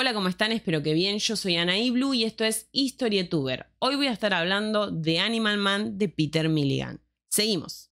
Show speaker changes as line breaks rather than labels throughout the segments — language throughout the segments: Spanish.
Hola, ¿cómo están? Espero que bien. Yo soy Anaí Blue y esto es HistoryTuber. Hoy voy a estar hablando de Animal Man de Peter Milligan. Seguimos.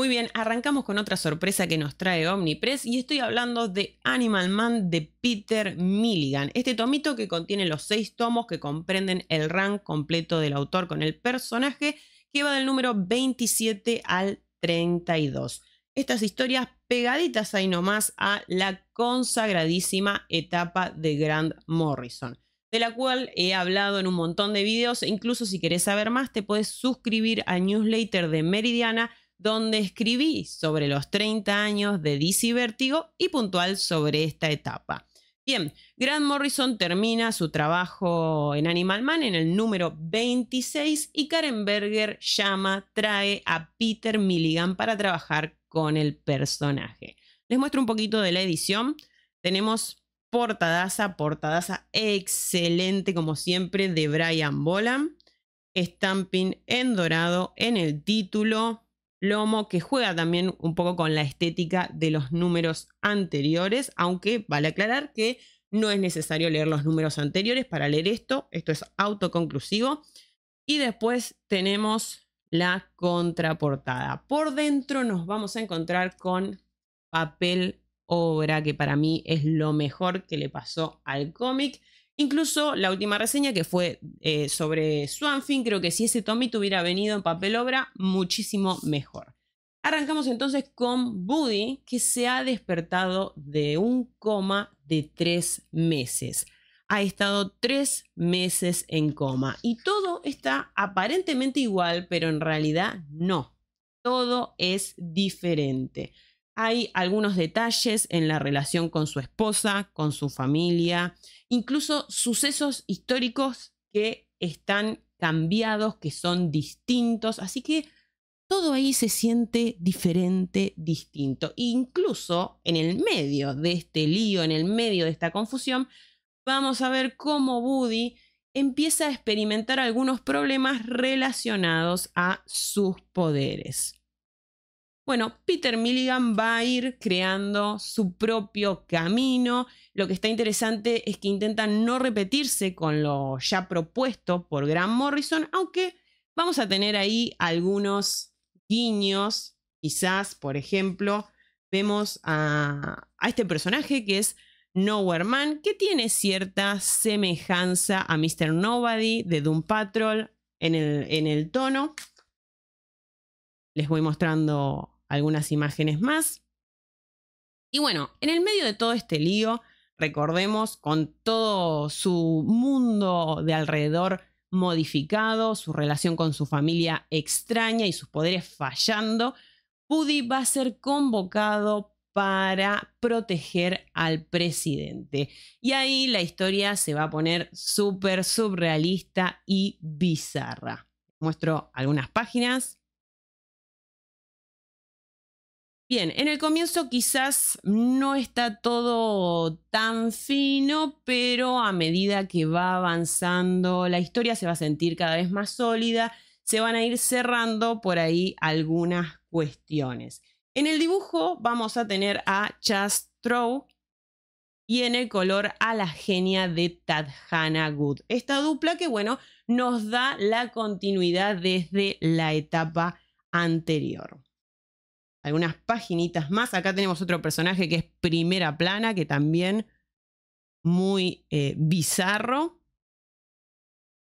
Muy bien, arrancamos con otra sorpresa que nos trae Omnipress y estoy hablando de Animal Man de Peter Milligan. Este tomito que contiene los seis tomos que comprenden el rank completo del autor con el personaje que va del número 27 al 32. Estas historias pegaditas ahí nomás a la consagradísima etapa de Grant Morrison de la cual he hablado en un montón de videos. E incluso si querés saber más, te puedes suscribir al newsletter de Meridiana donde escribí sobre los 30 años de DC Vértigo y puntual sobre esta etapa. Bien, Grant Morrison termina su trabajo en Animal Man en el número 26 y Karen Berger llama, trae a Peter Milligan para trabajar con el personaje. Les muestro un poquito de la edición. Tenemos portadaza, portadaza excelente como siempre de Brian Bolam. Stamping en dorado en el título, Lomo, que juega también un poco con la estética de los números anteriores, aunque vale aclarar que no es necesario leer los números anteriores para leer esto, esto es autoconclusivo. Y después tenemos la contraportada. Por dentro nos vamos a encontrar con papel obra, que para mí es lo mejor que le pasó al cómic. Incluso la última reseña que fue eh, sobre Swanfin, creo que si ese Tommy tuviera venido en papel obra, muchísimo mejor. Arrancamos entonces con Buddy, que se ha despertado de un coma de tres meses. Ha estado tres meses en coma y todo está aparentemente igual, pero en realidad no. Todo es diferente hay algunos detalles en la relación con su esposa, con su familia, incluso sucesos históricos que están cambiados, que son distintos, así que todo ahí se siente diferente, distinto. incluso en el medio de este lío, en el medio de esta confusión, vamos a ver cómo Woody empieza a experimentar algunos problemas relacionados a sus poderes. Bueno, Peter Milligan va a ir creando su propio camino. Lo que está interesante es que intenta no repetirse con lo ya propuesto por Grant Morrison, aunque vamos a tener ahí algunos guiños. Quizás, por ejemplo, vemos a, este personaje que es Nowhere Man, que tiene cierta semejanza a Mr. Nobody de Doom Patrol en el tono. Les voy mostrando algunas imágenes más. Y bueno, en el medio de todo este lío, recordemos, con todo su mundo de alrededor modificado, su relación con su familia extraña y sus poderes fallando, Pudi va a ser convocado para proteger al presidente. Y ahí la historia se va a poner súper surrealista y bizarra. Muestro algunas páginas. Bien, en el comienzo quizás no está todo tan fino, pero a medida que va avanzando la historia se va a sentir cada vez más sólida, se van a ir cerrando por ahí algunas cuestiones. En el dibujo vamos a tener a Chas Trow y en el color a la genia de Tadjana Good. Esta dupla que, bueno, nos da la continuidad desde la etapa anterior algunas paginitas más. Acá tenemos otro personaje que es primera plana, que también muy eh, bizarro.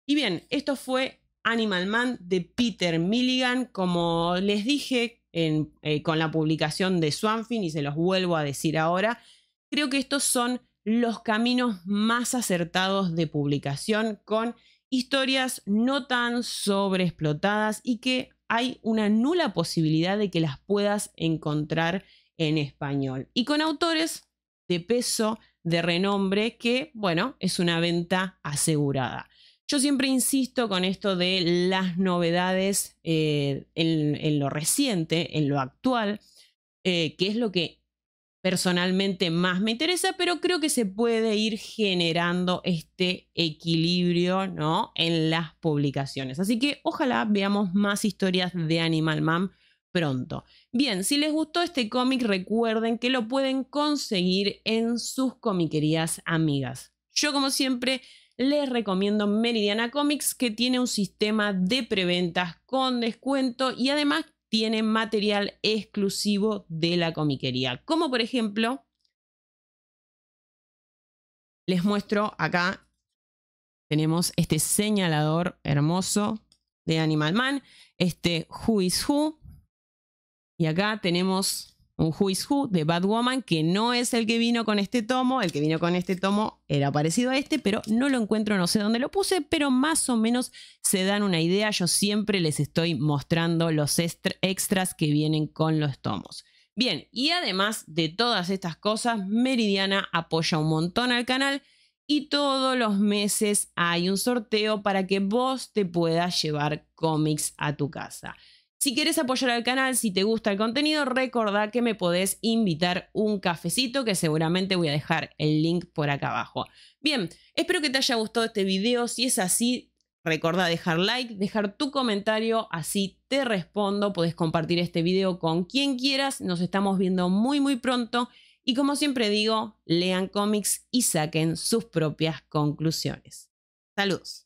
Y bien, esto fue Animal Man de Peter Milligan. Como les dije eh, con la publicación de Swanfin, y se los vuelvo a decir ahora, creo que estos son los caminos más acertados de publicación con historias no tan sobreexplotadas y que hay una nula posibilidad de que las puedas encontrar en español. Y con autores de peso, de renombre, que, bueno, es una venta asegurada. Yo siempre insisto con esto de las novedades eh, en, lo reciente, en lo actual, eh, que es lo que personalmente más me interesa, pero creo que se puede ir generando este equilibrio ¿no? en las publicaciones. Así que ojalá veamos más historias de Animal Man pronto. Bien, si les gustó este cómic, recuerden que lo pueden conseguir en sus comiquerías amigas. Yo, como siempre, les recomiendo Meridiana Comics, que tiene un sistema de preventas con descuento y además tiene material exclusivo de la comiquería, como por ejemplo, les muestro acá, tenemos este señalador hermoso de Animal Man, este Who is Who, y acá tenemos un Who is Who de Batwoman, que no es el que vino con este tomo. El que vino con este tomo era parecido a este, pero no lo encuentro, no sé dónde lo puse, pero más o menos se dan una idea. Yo siempre les estoy mostrando los extras que vienen con los tomos. Bien, y además de todas estas cosas, Meridiana apoya un montón al canal y todos los meses hay un sorteo para que vos te puedas llevar cómics a tu casa. Si quieres apoyar al canal, si te gusta el contenido, recordá que me podés invitar un cafecito que seguramente voy a dejar el link por acá abajo. Bien, espero que te haya gustado este video. Si es así, Recordá dejar like, dejar tu comentario, así te respondo. Podés compartir este video con quien quieras. Nos estamos viendo muy, muy pronto. Y como siempre digo, lean cómics y saquen sus propias conclusiones. Saludos.